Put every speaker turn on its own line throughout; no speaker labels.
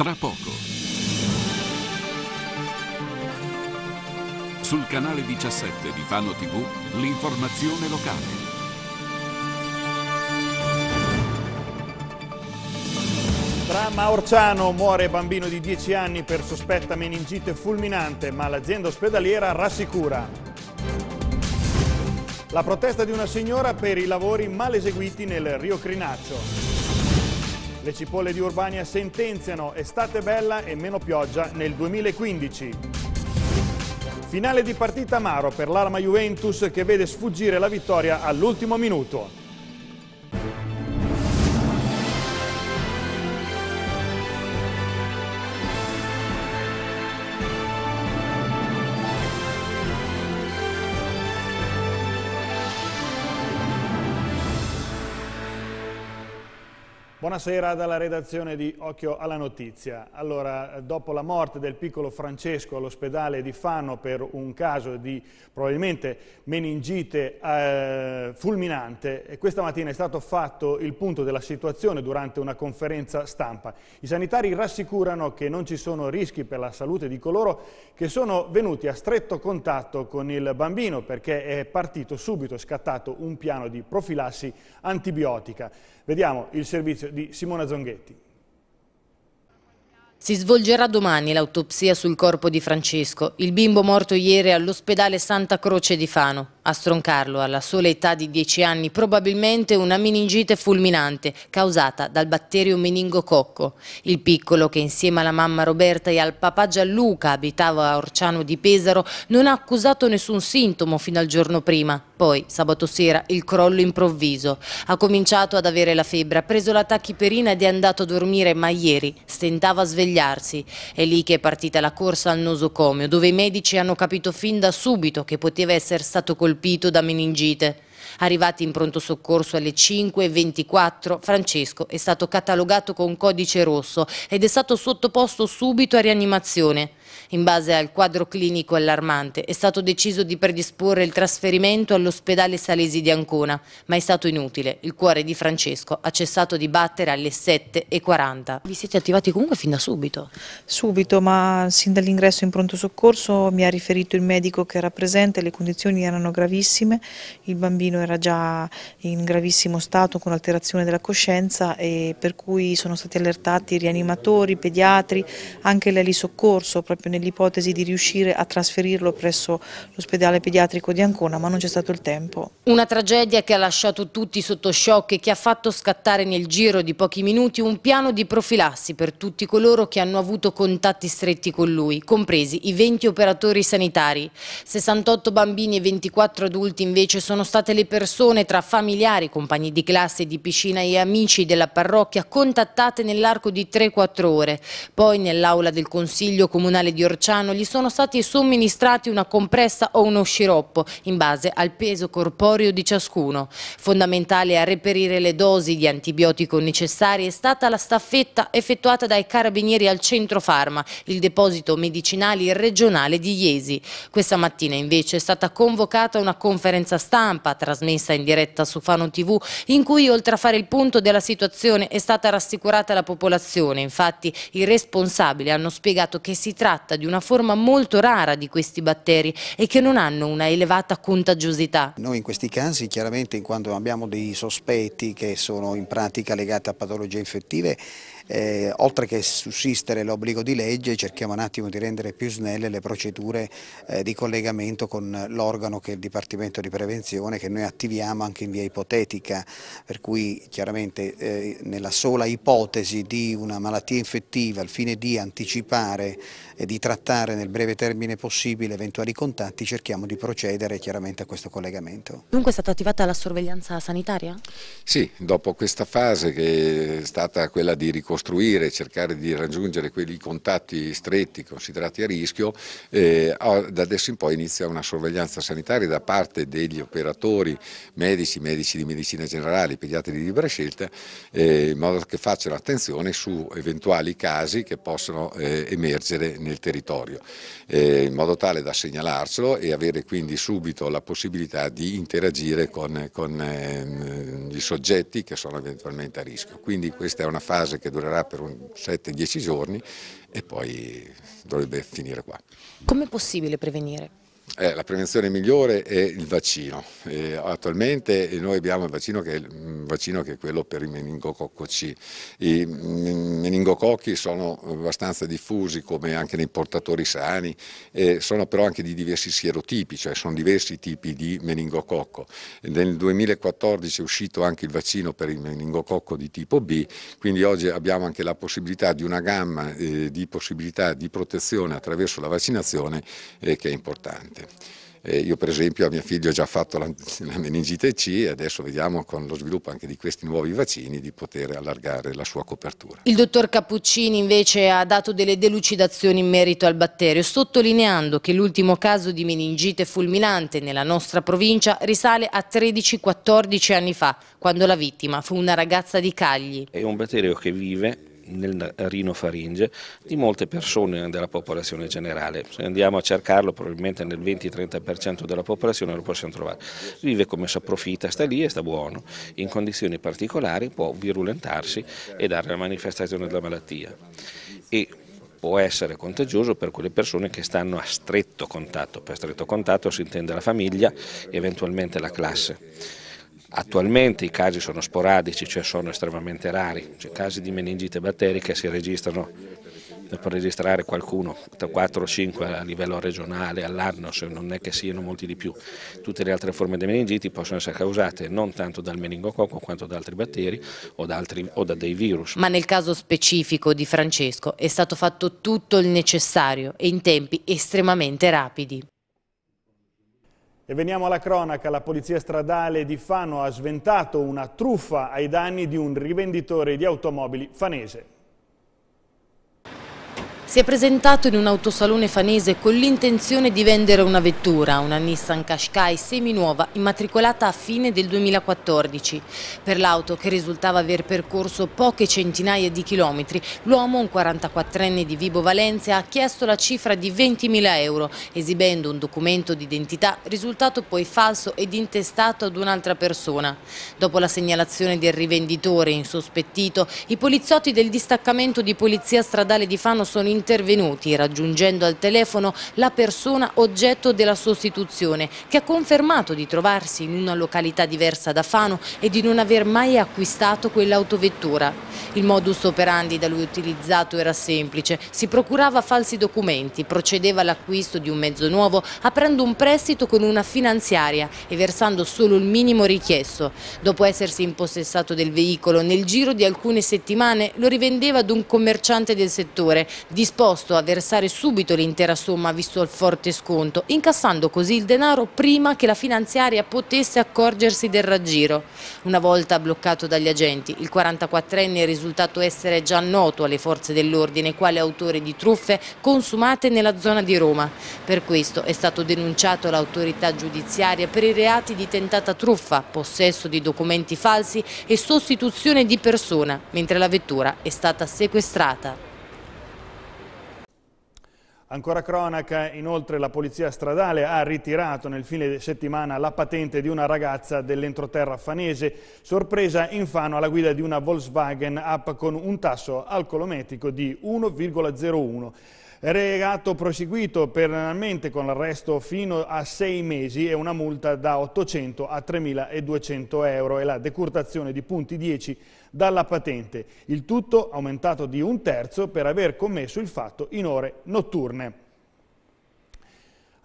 tra poco. Sul canale 17 di Fano TV, l'informazione locale.
Dramma a Orciano, muore bambino di 10 anni per sospetta meningite fulminante, ma l'azienda ospedaliera rassicura. La protesta di una signora per i lavori mal eseguiti nel Rio Crinaccio. Le cipolle di Urbania sentenziano estate bella e meno pioggia nel 2015. Finale di partita amaro per l'arma Juventus che vede sfuggire la vittoria all'ultimo minuto. Buonasera dalla redazione di Occhio alla Notizia. Allora, dopo la morte del piccolo Francesco all'ospedale di Fano per un caso di probabilmente meningite eh, fulminante, questa mattina è stato fatto il punto della situazione durante una conferenza stampa. I sanitari rassicurano che non ci sono rischi per la salute di coloro che sono venuti a stretto contatto con il bambino perché è partito subito, scattato un piano di profilassi antibiotica. Vediamo il servizio di di Simona Zonghetti.
Si svolgerà domani l'autopsia sul corpo di Francesco, il bimbo morto ieri all'ospedale Santa Croce di Fano. A stroncarlo alla sola età di 10 anni probabilmente una meningite fulminante causata dal batterio meningococco. Il piccolo che insieme alla mamma Roberta e al papà Gianluca abitava a Orciano di Pesaro non ha accusato nessun sintomo fino al giorno prima. Poi sabato sera il crollo improvviso. Ha cominciato ad avere la febbre, ha preso la tachiperina ed è andato a dormire ma ieri stentava a svegliarsi. È lì che è partita la corsa al nosocomio dove i medici hanno capito fin da subito che poteva essere stato colpito colpito da meningite. Arrivati in pronto soccorso alle 5.24, Francesco è stato catalogato con codice rosso ed è stato sottoposto subito a rianimazione. In base al quadro clinico allarmante è stato deciso di predisporre il trasferimento all'ospedale Salesi di Ancona, ma è stato inutile. Il cuore di Francesco ha cessato di battere alle 7.40. Vi siete attivati comunque fin da subito? Subito, ma sin dall'ingresso in pronto soccorso mi ha riferito il medico che era presente, le condizioni erano gravissime, il bambino era già in gravissimo stato con alterazione della coscienza e per cui sono stati allertati rianimatori, pediatri, anche l'elisoccorso proprio esempio nell'ipotesi di riuscire a trasferirlo presso l'ospedale pediatrico di Ancona, ma non c'è stato il tempo. Una tragedia che ha lasciato tutti sotto shock e che ha fatto scattare nel giro di pochi minuti un piano di profilassi per tutti coloro che hanno avuto contatti stretti con lui, compresi i 20 operatori sanitari. 68 bambini e 24 adulti invece sono state le persone tra familiari, compagni di classe, di piscina e amici della parrocchia contattate nell'arco di 3-4 ore. Poi nell'aula del Consiglio Comunale Tribunale di Orciano gli sono stati somministrati una compressa o uno sciroppo in base al peso corporeo di ciascuno. Fondamentale a reperire le dosi di antibiotico necessarie è stata la staffetta effettuata dai carabinieri al Centro Farma, il deposito medicinali regionale di Iesi. Questa mattina invece è stata convocata una conferenza stampa trasmessa in diretta su Fano TV in cui oltre a fare il punto della situazione è stata rassicurata la popolazione. Infatti i responsabili hanno spiegato che si tratta tratta di una forma molto rara di questi batteri e che non hanno una elevata contagiosità.
Noi in questi casi chiaramente in quanto abbiamo dei sospetti che sono in pratica legati a patologie infettive eh, oltre che sussistere l'obbligo di legge cerchiamo un attimo di rendere più snelle le procedure eh, di collegamento con l'organo che è il Dipartimento di Prevenzione che noi attiviamo anche in via ipotetica, per cui chiaramente eh, nella sola ipotesi di una malattia infettiva al fine di anticipare e di trattare nel breve termine possibile eventuali
contatti cerchiamo di procedere
chiaramente a questo collegamento.
Dunque è stata attivata la sorveglianza sanitaria?
Sì, dopo questa fase che è stata quella di ricostruire costruire, cercare di raggiungere quei contatti stretti considerati a rischio, eh, da adesso in poi inizia una sorveglianza sanitaria da parte degli operatori medici, medici di medicina generale, pediatri di libera scelta, eh, in modo che facciano attenzione su eventuali casi che possono eh, emergere nel territorio, eh, in modo tale da segnalarcelo e avere quindi subito la possibilità di interagire con, con gli ehm, soggetti che sono eventualmente a rischio. Quindi questa è una fase che durerà durerà per 7-10 giorni e poi dovrebbe finire qua.
Com'è possibile prevenire?
Eh, la prevenzione migliore è il vaccino. Eh, attualmente noi abbiamo il vaccino che, il vaccino che è quello per il meningococco C. I meningococchi sono abbastanza diffusi come anche nei portatori sani, eh, sono però anche di diversi sierotipi, cioè sono diversi tipi di meningococco. Nel 2014 è uscito anche il vaccino per il meningococco di tipo B, quindi oggi abbiamo anche la possibilità di una gamma eh, di possibilità di protezione attraverso la vaccinazione eh, che è importante. Eh, io per esempio a mio figlio ho già fatto la, la meningite C e adesso vediamo con lo sviluppo anche di questi nuovi vaccini di poter allargare la sua copertura.
Il dottor Cappuccini invece ha dato delle delucidazioni in merito al batterio, sottolineando che l'ultimo caso di meningite fulminante nella nostra provincia risale a 13-14 anni fa, quando la vittima fu una ragazza di Cagli.
È un batterio che vive nel rinofaringe di molte persone della popolazione generale. Se andiamo a cercarlo probabilmente nel 20-30% della popolazione lo possiamo trovare. Vive come si approfitta, sta lì e sta buono. In condizioni particolari può virulentarsi e dare la manifestazione della malattia. E può essere contagioso per quelle persone che stanno a stretto contatto. Per stretto contatto si intende la famiglia e eventualmente la classe Attualmente i casi sono sporadici, cioè sono estremamente rari, cioè casi di meningite batteriche si registrano per registrare qualcuno, tra 4 o 5 a livello regionale all'anno, se non è che siano molti di più. Tutte le altre forme di meningiti possono essere causate non tanto dal meningococco quanto da altri batteri o da, altri, o da dei virus.
Ma nel caso specifico di Francesco è stato fatto tutto il necessario e in tempi estremamente rapidi.
E veniamo alla cronaca, la polizia stradale di Fano ha sventato una truffa ai danni di un rivenditore di automobili fanese.
Si è presentato in un autosalone fanese con l'intenzione di vendere una vettura, una Nissan Qashqai seminuova immatricolata a fine del 2014. Per l'auto, che risultava aver percorso poche centinaia di chilometri, l'uomo, un 44enne di Vibo Valencia, ha chiesto la cifra di 20.000 euro, esibendo un documento d'identità risultato poi falso ed intestato ad un'altra persona. Dopo la segnalazione del rivenditore insospettito, i poliziotti del distaccamento di polizia stradale di Fano sono in intervenuti raggiungendo al telefono la persona oggetto della sostituzione che ha confermato di trovarsi in una località diversa da Fano e di non aver mai acquistato quell'autovettura. Il modus operandi da lui utilizzato era semplice, si procurava falsi documenti, procedeva all'acquisto di un mezzo nuovo aprendo un prestito con una finanziaria e versando solo il minimo richiesto. Dopo essersi impossessato del veicolo nel giro di alcune settimane lo rivendeva ad un commerciante del settore, di disposto a versare subito l'intera somma visto il forte sconto, incassando così il denaro prima che la finanziaria potesse accorgersi del raggiro. Una volta bloccato dagli agenti, il 44enne è risultato essere già noto alle forze dell'ordine quale autore di truffe consumate nella zona di Roma. Per questo è stato denunciato all'autorità giudiziaria per i reati di tentata truffa, possesso di documenti falsi e sostituzione di persona, mentre la vettura è stata sequestrata.
Ancora cronaca, inoltre la polizia stradale ha ritirato nel fine settimana la patente di una ragazza dell'entroterra fanese, sorpresa in Fano alla guida di una Volkswagen Up con un tasso alcolometrico di 1,01. Regato proseguito penalmente con l'arresto fino a sei mesi e una multa da 800 a 3.200 euro e la decurtazione di punti 10 dalla patente, il tutto aumentato di un terzo per aver commesso il fatto in ore notturne.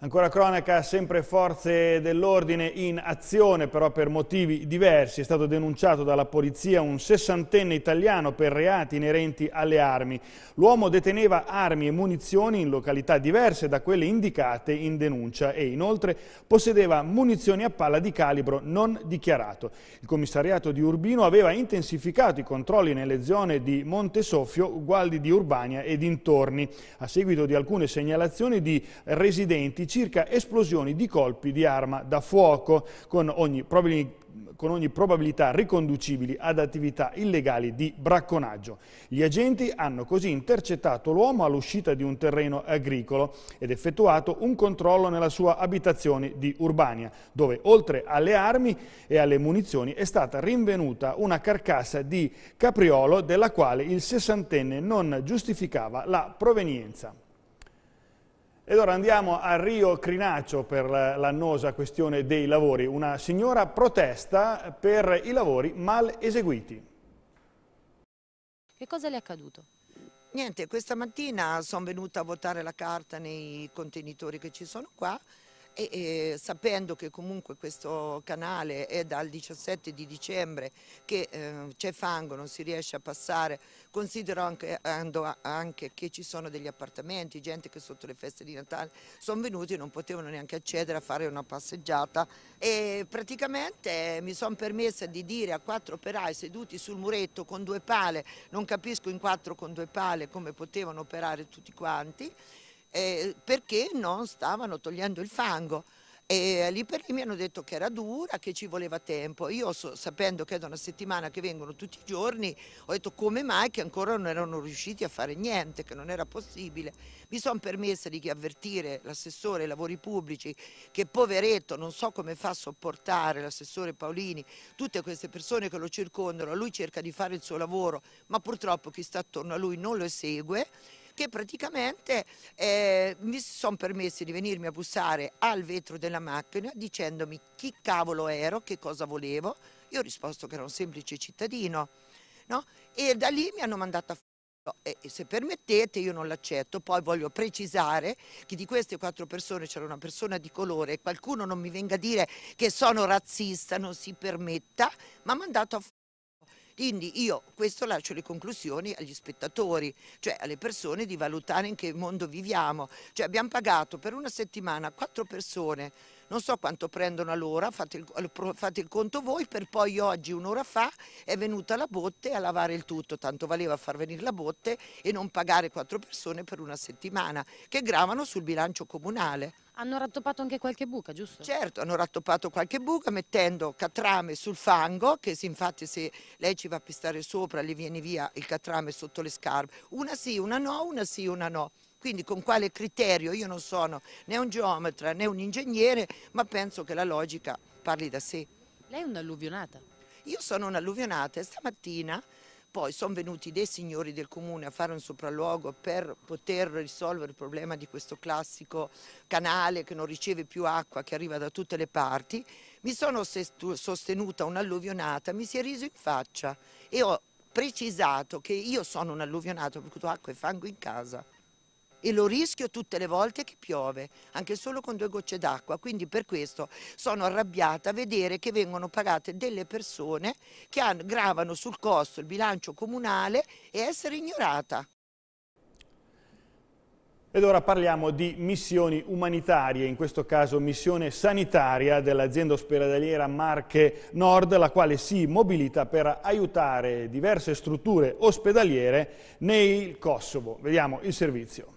Ancora cronaca, sempre forze dell'ordine in azione, però per motivi diversi. È stato denunciato dalla polizia un sessantenne italiano per reati inerenti alle armi. L'uomo deteneva armi e munizioni in località diverse da quelle indicate in denuncia e inoltre possedeva munizioni a palla di calibro non dichiarato. Il commissariato di Urbino aveva intensificato i controlli nelle zone di Montesofio, Gualdi di Urbania e dintorni, a seguito di alcune segnalazioni di residenti riferimenti circa esplosioni di colpi di arma da fuoco, con ogni, con ogni probabilità riconducibili ad attività illegali di bracconaggio. Gli agenti hanno così intercettato l'uomo all'uscita di un terreno agricolo ed effettuato un controllo nella sua abitazione di Urbania, dove oltre alle armi e alle munizioni è stata rinvenuta una carcassa di capriolo della quale il sessantenne non giustificava la provenienza. Ed ora andiamo a Rio Crinaccio per l'annosa questione dei lavori. Una signora protesta per i lavori mal eseguiti.
Che cosa le è accaduto? Niente, questa mattina sono venuta a votare la carta nei contenitori che ci sono qua e, e, sapendo che comunque questo canale è dal 17 di dicembre che eh, c'è fango, non si riesce a passare, considero anche, anche, che ci sono degli appartamenti, gente che sotto le feste di Natale sono venuti e non potevano neanche accedere a fare una passeggiata e praticamente mi sono permessa di dire a quattro operai seduti sul muretto con due pale, non capisco in quattro con due pale come potevano operare tutti quanti, eh, perché non stavano togliendo il fango. E lì per lì mi hanno detto che era dura, che ci voleva tempo. Io so, sapendo che è da una settimana che vengono tutti i giorni, ho detto come mai che ancora non erano riusciti a fare niente, che non era possibile. Mi sono permessa di avvertire l'assessore ai lavori pubblici che poveretto non so come fa a sopportare l'assessore Paolini, tutte queste persone che lo circondano, lui cerca di fare il suo lavoro, ma purtroppo chi sta attorno a lui non lo esegue che praticamente eh, mi sono permessi di venirmi a bussare al vetro della macchina dicendomi chi cavolo ero, che cosa volevo. Io ho risposto che ero un semplice cittadino. No? E da lì mi hanno mandato a e se permettete io non l'accetto, poi voglio precisare che di queste quattro persone c'era una persona di colore, qualcuno non mi venga a dire che sono razzista, non si permetta, ma ha mandato a f***o quindi io questo lascio le conclusioni agli spettatori, cioè alle persone di valutare in che mondo viviamo. Cioè abbiamo pagato per una settimana quattro persone, non so quanto prendono all'ora, fate, fate il, conto voi, per poi oggi un'ora fa è venuta la botte a lavare il tutto, tanto valeva far venire la botte e non pagare quattro persone per una settimana che gravano sul bilancio comunale. Hanno rattoppato anche qualche buca, giusto? Certo, hanno rattoppato qualche buca mettendo catrame sul fango, che se infatti se lei ci va a pistare sopra le viene via il catrame sotto le scarpe. Una sì, una no, una sì, una no. Quindi con quale criterio? Io non sono né un geometra né un ingegnere, ma penso che la logica parli da sé. Lei è un'alluvionata? Io sono un'alluvionata e stamattina poi sono venuti dei signori del comune a fare un sopralluogo per poter risolvere il problema di questo classico canale che non riceve più acqua, che arriva da tutte le parti. Mi sono sostenuta un'alluvionata, mi si è riso in faccia e ho precisato che io sono un alluvionato ho avuto acqua e fango in casa e lo rischio tutte le volte che piove, anche solo con due gocce d'acqua, quindi per questo sono arrabbiata a vedere che vengono pagate delle persone che hanno, gravano sul costo il bilancio comunale e essere ignorata.
Ed ora parliamo di missioni umanitarie, in questo caso missione sanitaria dell'azienda ospedaliera Marche Nord, la quale si mobilita per aiutare diverse strutture ospedaliere nel Kosovo. Vediamo il servizio.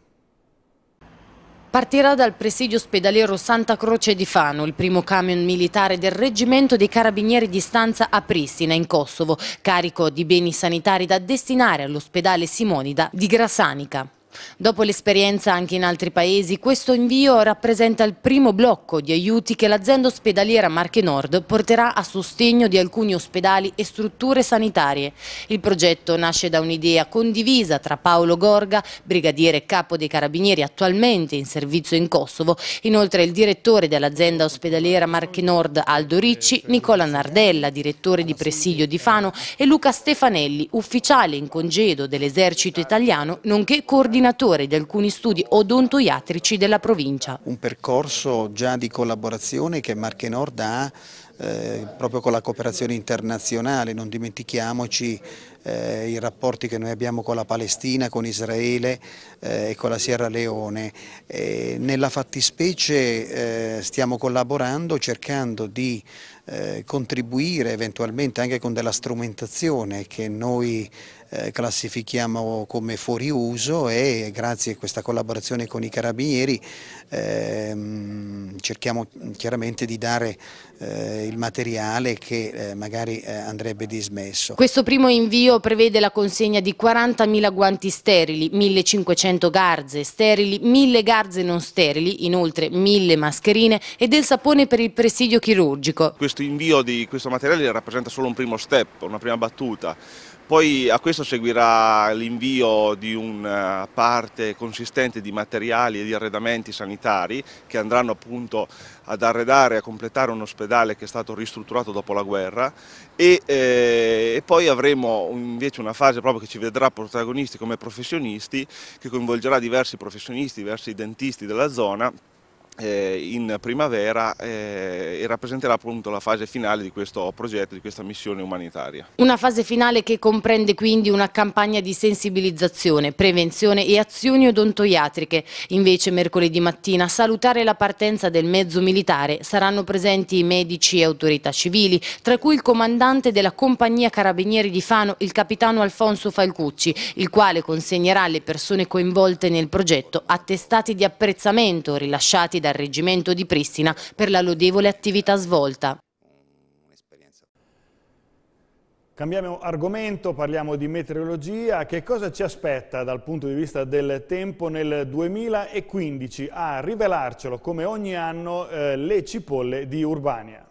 Partirà dal presidio ospedaliero Santa Croce di Fano il primo camion militare del reggimento dei carabinieri di stanza a Pristina in Kosovo, carico di beni sanitari da destinare all'ospedale Simonida di Grasanica. Dopo l'esperienza anche in altri paesi, questo invio rappresenta il primo blocco di aiuti che l'azienda ospedaliera Marche Nord porterà a sostegno di alcuni ospedali e strutture sanitarie. Il progetto nasce da un'idea condivisa tra Paolo Gorga, brigadiere capo dei Carabinieri attualmente in servizio in Kosovo, inoltre il direttore dell'azienda ospedaliera Marche Nord Aldo Ricci, Nicola Nardella, direttore di Presidio di Fano e Luca Stefanelli, ufficiale in congedo dell'esercito italiano, nonché coordinatore coordinatore di alcuni studi odontoiatrici della provincia.
Un percorso già di collaborazione che Marche Nord ha eh, proprio con la cooperazione internazionale, non dimentichiamoci eh, i rapporti che noi abbiamo con la Palestina, con Israele eh, e con la Sierra Leone. Eh, nella fattispecie eh, stiamo collaborando cercando di eh, contribuire eventualmente anche con della strumentazione che noi eh, classifichiamo come fuori uso e grazie a questa collaborazione con i carabinieri ehm, cerchiamo chiaramente di dare eh, il materiale che eh, magari eh, andrebbe dismesso. Questo
primo invio prevede la consegna di 40.000 guanti sterili, 1.500 garze sterili, 1.000 garze non sterili, inoltre 1.000 mascherine e del sapone per il presidio chirurgico.
Questo questo invio di questo materiale rappresenta solo un primo step, una prima battuta. Poi a questo seguirà l'invio di una eh, parte consistente di materiali e di arredamenti sanitari che andranno appunto ad arredare e a completare un ospedale che è stato ristrutturato dopo la guerra e, eh, e poi avremo invece una fase proprio che ci vedrà protagonisti come professionisti che coinvolgerà diversi professionisti, diversi dentisti della zona eh, in primavera eh, e rappresenterà appunto la fase finale di questo progetto, di questa missione umanitaria.
Una fase finale che comprende quindi una campagna di sensibilizzazione, prevenzione e azioni odontoiatriche. Invece mercoledì mattina a salutare la partenza del mezzo militare saranno presenti medici e autorità civili, tra cui il comandante della compagnia Carabinieri di Fano, il capitano Alfonso Falcucci, il quale consegnerà alle persone coinvolte nel progetto attestati di apprezzamento rilasciati da dal Reggimento di Pristina per la lodevole attività svolta.
Cambiamo argomento, parliamo di meteorologia. Che cosa ci aspetta dal punto di vista del tempo nel 2015? A rivelarcelo, come ogni anno, eh, le cipolle di Urbania.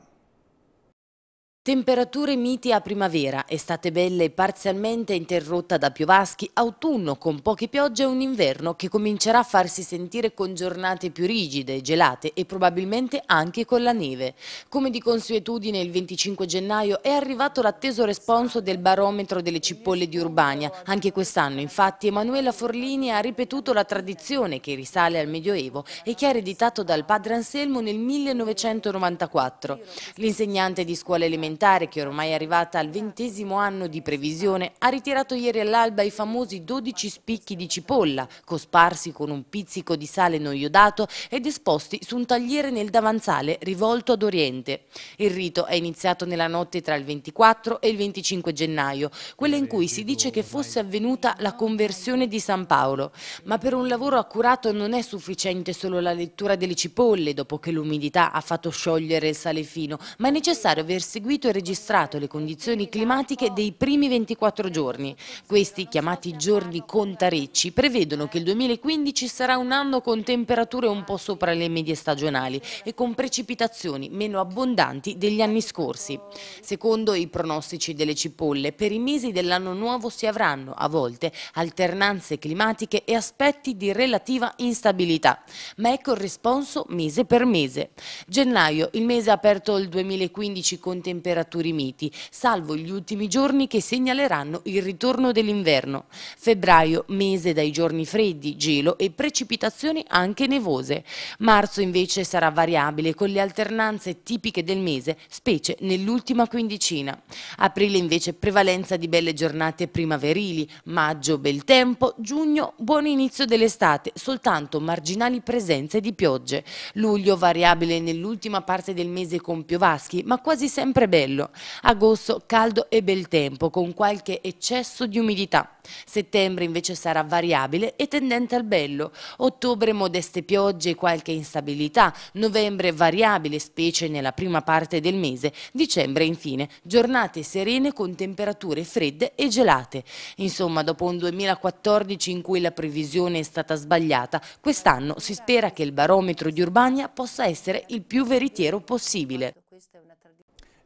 Temperature miti a primavera, estate belle parzialmente interrotta da piovaschi, autunno con poche piogge e un inverno che comincerà a farsi sentire con giornate più rigide, gelate e probabilmente anche con la neve. Come di consuetudine il 25 gennaio è arrivato l'atteso responso del barometro delle cipolle di Urbania. Anche quest'anno infatti Emanuela Forlini ha ripetuto la tradizione che risale al Medioevo e che ha ereditato dal padre Anselmo nel 1994. L'insegnante di scuola elementare parlamentare, che ormai è arrivata al ventesimo anno di previsione, ha ritirato ieri all'alba i famosi 12 spicchi di cipolla, cosparsi con un pizzico di sale noiodato ed esposti su un tagliere nel davanzale rivolto ad Oriente. Il rito è iniziato nella notte tra il 24 e il 25 gennaio, quella in cui si dice che fosse avvenuta la conversione di San Paolo. Ma per un lavoro accurato non è sufficiente solo la lettura delle cipolle, dopo che l'umidità ha fatto sciogliere il sale fino, ma è necessario aver seguito e registrato le condizioni climatiche dei primi 24 giorni. Questi, chiamati giorni contarecci, prevedono che il 2015 sarà un anno con temperature un po' sopra le medie stagionali e con precipitazioni meno abbondanti degli anni scorsi. Secondo i pronostici delle cipolle, per i mesi dell'anno nuovo si avranno, a volte, alternanze climatiche e aspetti di relativa instabilità. Ma ecco il corrisponso mese per mese. Gennaio, il mese aperto il 2015 con temperature temperature miti, salvo gli ultimi giorni che segnaleranno il ritorno dell'inverno. Febbraio, mese dai giorni freddi, gelo e precipitazioni anche nevose. Marzo invece sarà variabile con le alternanze tipiche del mese, specie nell'ultima quindicina. Aprile invece prevalenza di belle giornate primaverili, maggio bel tempo, giugno buon inizio dell'estate, soltanto marginali presenze di piogge. Luglio variabile nell'ultima parte del mese con piovaschi, ma quasi sempre bel Montebello. Agosto caldo e bel tempo con qualche eccesso di umidità. Settembre invece sarà variabile e tendente al bello. Ottobre modeste piogge e qualche instabilità. Novembre variabile, specie nella prima parte del mese. Dicembre infine giornate serene con temperature fredde e gelate. Insomma, dopo un 2014 in cui la previsione è stata sbagliata, quest'anno si spera che il barometro di Urbania possa essere il più veritiero possibile.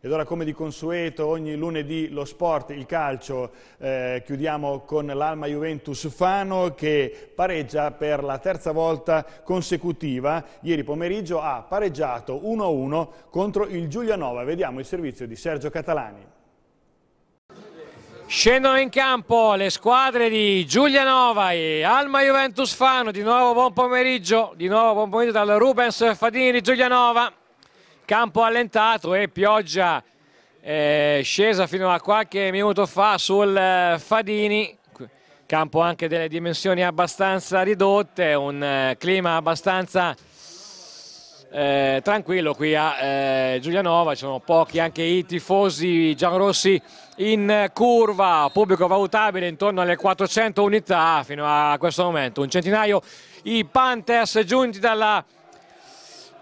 Ed ora come di consueto ogni lunedì lo sport, il calcio, eh, chiudiamo con l'Alma Juventus Fano che pareggia per la terza volta consecutiva. Ieri pomeriggio ha pareggiato 1-1 contro il Giulianova. Vediamo il servizio di Sergio Catalani.
Scendono in campo le squadre di Giulianova e Alma Juventus Fano. Di nuovo buon pomeriggio, di nuovo buon pomeriggio dal Rubens Fadini di Giulianova campo allentato e pioggia eh, scesa fino a qualche minuto fa sul eh, Fadini campo anche delle dimensioni abbastanza ridotte un eh, clima abbastanza eh, tranquillo qui a eh, Giulianova ci sono pochi anche i tifosi giallorossi in curva pubblico valutabile intorno alle 400 unità fino a questo momento un centinaio i Panthers giunti dalla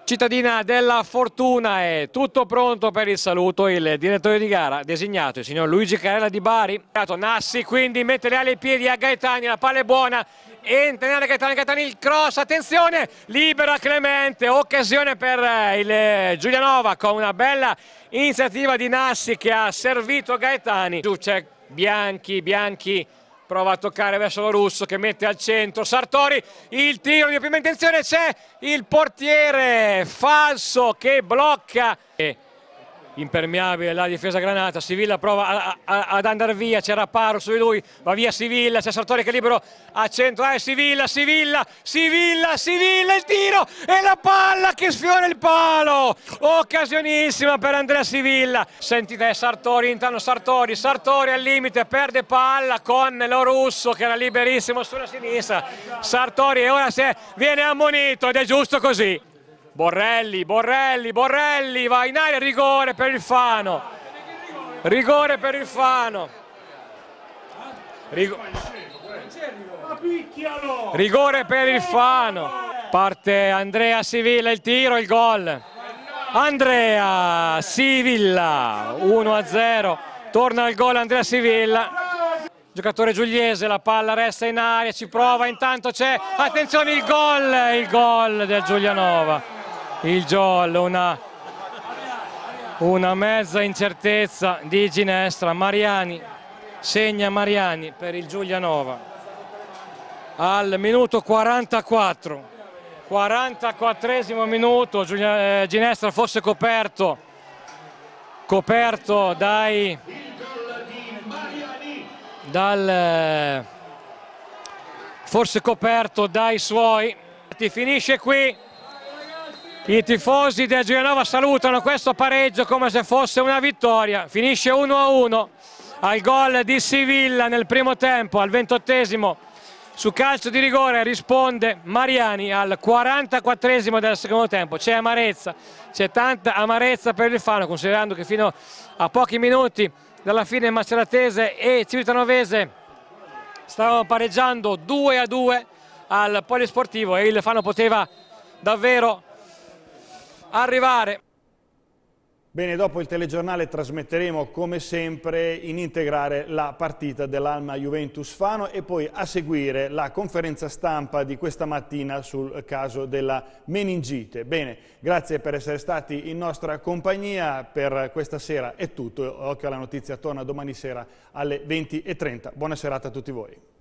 cittadina della Fortuna è tutto pronto per il saluto il direttore di gara designato il signor Luigi Carella di Bari Nassi quindi mette le ali ai piedi a Gaetani la palla è buona entra in area Gaetani, Gaetani il cross attenzione libera Clemente occasione per eh, il eh, Giulianova con una bella iniziativa di Nassi che ha servito Gaetani giù c'è Bianchi Bianchi prova a toccare verso lo russo che mette al centro Sartori, il tiro di prima intenzione c'è, il portiere falso che blocca impermeabile la difesa Granata, Sivilla prova a, a, ad andare via, c'era Paro su di lui, va via Sivilla, c'è Sartori che è libero a centro, eh, Sivilla, Sivilla, Sivilla, Sivilla, il tiro e la palla che sfiora il palo, occasionissima per Andrea Sivilla, sentite eh, Sartori, intanto Sartori, Sartori al limite, perde palla con lo russo che era liberissimo sulla sinistra, Sartori e ora è, viene ammonito ed è giusto così. Borrelli, Borrelli, Borrelli, va in aria, rigore per il Fano. Rigore per il Fano. Rigo rigore per il Fano. Parte Andrea Sivilla, il tiro, il gol. Andrea Sivilla, 1-0. Torna al gol Andrea Sivilla giocatore giuliese, la palla resta in aria, ci prova, intanto c'è, attenzione il gol, il gol del Giulianova il gol, una, una mezza incertezza di Ginestra, Mariani, segna Mariani per il Giulianova al minuto 44. 44 minuto, eh, Ginestra fosse coperto, coperto dai, dal, eh, forse coperto dai suoi. ti Finisce qui i tifosi del Giulianova salutano questo pareggio come se fosse una vittoria. Finisce 1-1 al gol di Sivilla nel primo tempo, al ventottesimo su calcio di rigore risponde Mariani al 44 del secondo tempo. C'è amarezza, c'è tanta amarezza per il Fano considerando che fino a pochi minuti dalla fine Maceratese e Civitanovese stavano pareggiando 2 a 2 al Polisportivo e il Fano poteva davvero arrivare.
Bene, dopo il telegiornale trasmetteremo come sempre in integrale la partita dell'Alma Juventus Fano e poi a seguire la conferenza stampa di questa mattina sul caso della meningite. Bene, grazie per essere stati in nostra compagnia, per questa sera è tutto, occhio alla notizia torna domani sera alle 20.30. Buona serata a tutti voi.